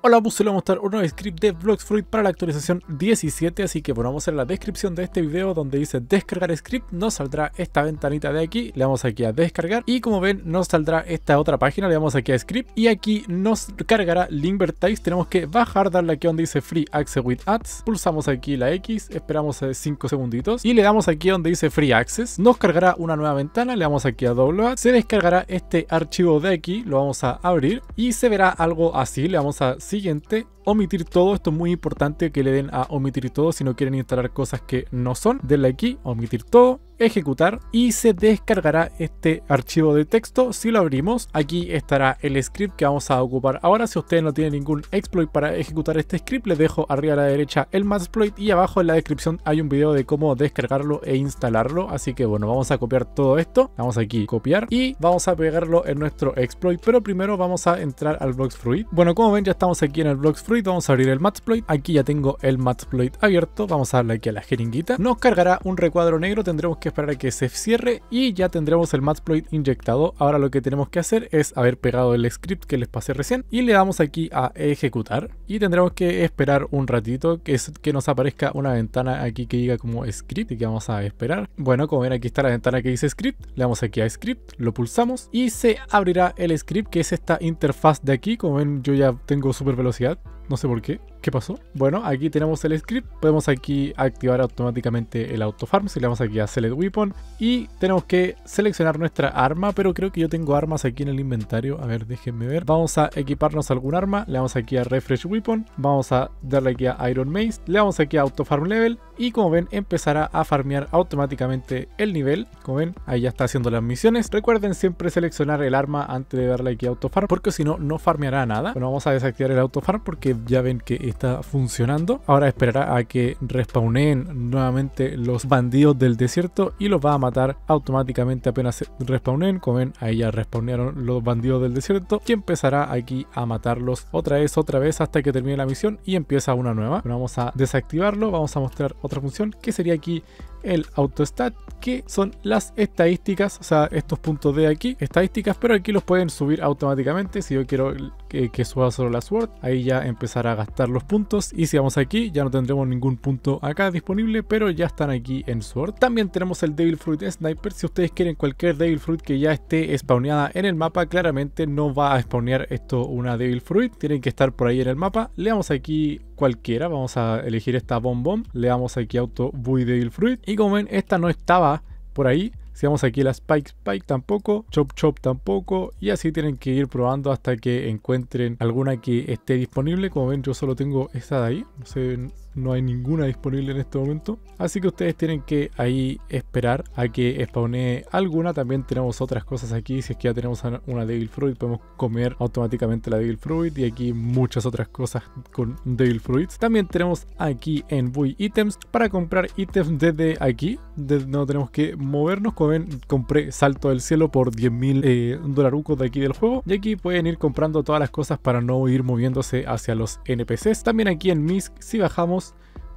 Hola, les pues, voy a mostrar un nuevo script de Fruit para la actualización 17, así que bueno, vamos a la descripción de este video donde dice descargar script, nos saldrá esta ventanita de aquí, le damos aquí a descargar y como ven nos saldrá esta otra página, le damos aquí a script y aquí nos cargará Linkvertise. tenemos que bajar, darle aquí donde dice Free Access with Ads, pulsamos aquí la X, esperamos 5 eh, segunditos y le damos aquí donde dice Free Access, nos cargará una nueva ventana, le damos aquí a download, se descargará este archivo de aquí, lo vamos a abrir y se verá algo así, le vamos a Siguiente, omitir todo. Esto es muy importante que le den a omitir todo si no quieren instalar cosas que no son. Denle aquí, omitir todo ejecutar y se descargará este archivo de texto. Si lo abrimos, aquí estará el script que vamos a ocupar ahora. Si ustedes no tienen ningún exploit para ejecutar este script, les dejo arriba a la derecha el Matsploit y abajo en la descripción hay un video de cómo descargarlo e instalarlo. Así que bueno, vamos a copiar todo esto. Vamos aquí copiar y vamos a pegarlo en nuestro exploit. Pero primero vamos a entrar al fruit. Bueno, como ven, ya estamos aquí en el fruit. Vamos a abrir el Matploit. Aquí ya tengo el Matploit abierto. Vamos a darle aquí a la jeringuita. Nos cargará un recuadro negro. Tendremos que esperar a que se cierre y ya tendremos el matsploit inyectado. Ahora lo que tenemos que hacer es haber pegado el script que les pasé recién y le damos aquí a ejecutar y tendremos que esperar un ratito que, que nos aparezca una ventana aquí que diga como script y que vamos a esperar. Bueno, como ven aquí está la ventana que dice script, le damos aquí a script, lo pulsamos y se abrirá el script que es esta interfaz de aquí. Como ven yo ya tengo super velocidad, no sé por qué. ¿Qué pasó? Bueno, aquí tenemos el script, podemos aquí activar automáticamente el auto-farm. si le damos aquí a select weapon y tenemos que seleccionar nuestra arma, pero creo que yo tengo armas aquí en el inventario, a ver déjenme ver, vamos a equiparnos algún arma, le damos aquí a refresh weapon, vamos a darle aquí a iron Maze. le damos aquí a Auto-Farm level y como ven empezará a farmear automáticamente el nivel, como ven ahí ya está haciendo las misiones, recuerden siempre seleccionar el arma antes de darle aquí a Auto-Farm. porque si no no farmeará nada, bueno vamos a desactivar el auto-farm. porque ya ven que está funcionando. Ahora esperará a que respawnen nuevamente los bandidos del desierto y los va a matar automáticamente apenas respawnen. Como ven, ahí ya respawnearon los bandidos del desierto y empezará aquí a matarlos otra vez, otra vez hasta que termine la misión y empieza una nueva. vamos a desactivarlo, vamos a mostrar otra función que sería aquí el AutoStat, que son las estadísticas, o sea, estos puntos de aquí, estadísticas, pero aquí los pueden subir automáticamente. Si yo quiero que, suba solo la Sword, ahí ya empezará a gastar los puntos. Y si vamos aquí, ya no tendremos ningún punto acá disponible, pero ya están aquí en Sword. También tenemos el Devil Fruit Sniper. Si ustedes quieren cualquier Devil Fruit que ya esté spawneada en el mapa, claramente no va a spawnear esto una Devil Fruit. Tienen que estar por ahí en el mapa. Le damos aquí cualquiera. Vamos a elegir esta bombom. Le damos aquí Auto de Fruit. Y como ven, esta no estaba por ahí. Si vamos aquí la Spike Spike tampoco, Chop Chop tampoco y así tienen que ir probando hasta que encuentren alguna que esté disponible. Como ven yo solo tengo esta de ahí, no sé no hay ninguna disponible en este momento. Así que ustedes tienen que ahí esperar a que spawnee alguna. También tenemos otras cosas aquí. Si es que ya tenemos una Devil Fruit, podemos comer automáticamente la Devil Fruit. Y aquí muchas otras cosas con Devil Fruits. También tenemos aquí en Buy Items para comprar ítems desde aquí. no tenemos que movernos. Como ven, compré Salto del Cielo por 10.000 eh, dolarucos de aquí del juego. Y aquí pueden ir comprando todas las cosas para no ir moviéndose hacia los NPCs. También aquí en Misk, si bajamos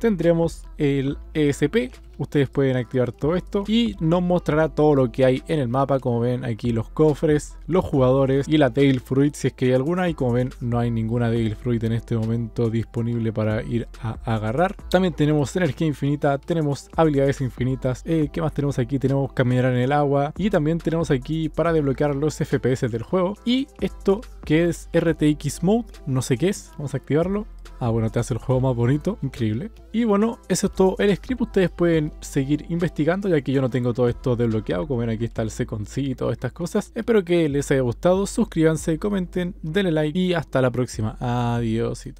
tendremos el ESP. Ustedes pueden activar todo esto y nos mostrará todo lo que hay en el mapa. Como ven aquí los cofres, los jugadores y la Tail Fruit si es que hay alguna. Y como ven no hay ninguna Tail Fruit en este momento disponible para ir a agarrar. También tenemos energía infinita, tenemos habilidades infinitas. Eh, ¿Qué más tenemos aquí? Tenemos caminar en el agua y también tenemos aquí para desbloquear los FPS del juego. Y esto que es RTX Mode, no sé qué es, vamos a activarlo. Ah, bueno, te hace el juego más bonito, increíble. Y bueno, eso es todo el script. Ustedes pueden seguir investigando, ya que yo no tengo todo esto desbloqueado. Como ven, aquí está el seconcito y todas estas cosas. Espero que les haya gustado. Suscríbanse, comenten, denle like y hasta la próxima. Adiósito.